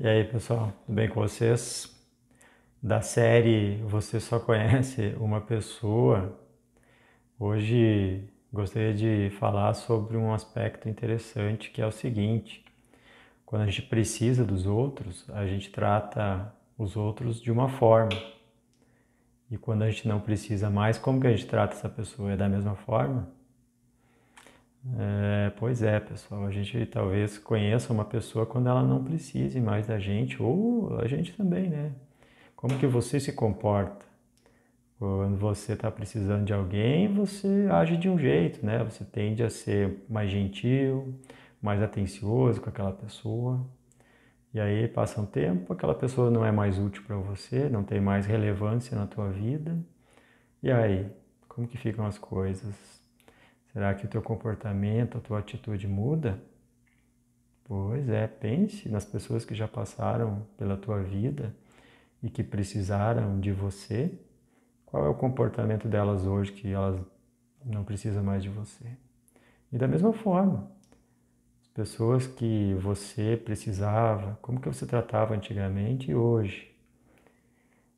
E aí, pessoal, tudo bem com vocês? Da série Você Só Conhece Uma Pessoa, hoje gostaria de falar sobre um aspecto interessante que é o seguinte: quando a gente precisa dos outros, a gente trata os outros de uma forma. E quando a gente não precisa mais, como que a gente trata essa pessoa? É da mesma forma? É Pois é, pessoal, a gente talvez conheça uma pessoa quando ela não precise mais da gente, ou a gente também, né? Como que você se comporta? Quando você está precisando de alguém, você age de um jeito, né? Você tende a ser mais gentil, mais atencioso com aquela pessoa. E aí passa um tempo, aquela pessoa não é mais útil para você, não tem mais relevância na tua vida. E aí, como que ficam as coisas? Será que o teu comportamento, a tua atitude muda? Pois é, pense nas pessoas que já passaram pela tua vida e que precisaram de você. Qual é o comportamento delas hoje que elas não precisam mais de você? E da mesma forma, as pessoas que você precisava, como que você tratava antigamente e hoje?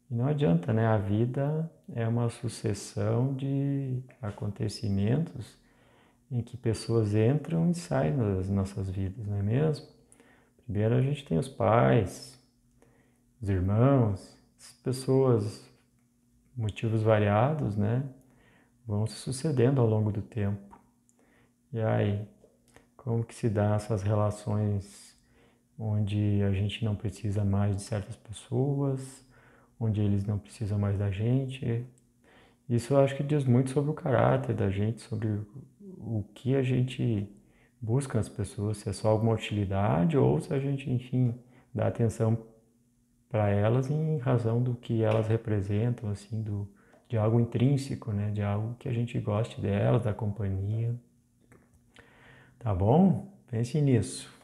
E não adianta, né? A vida é uma sucessão de acontecimentos em que pessoas entram e saem das nossas vidas, não é mesmo? Primeiro a gente tem os pais, os irmãos, as pessoas, motivos variados, né? Vão se sucedendo ao longo do tempo. E aí, como que se dá essas relações onde a gente não precisa mais de certas pessoas, onde eles não precisam mais da gente? Isso eu acho que diz muito sobre o caráter da gente, sobre o que a gente busca as pessoas, se é só alguma utilidade ou se a gente, enfim, dá atenção para elas em razão do que elas representam, assim, do, de algo intrínseco, né? De algo que a gente goste delas, da companhia. Tá bom? Pense nisso.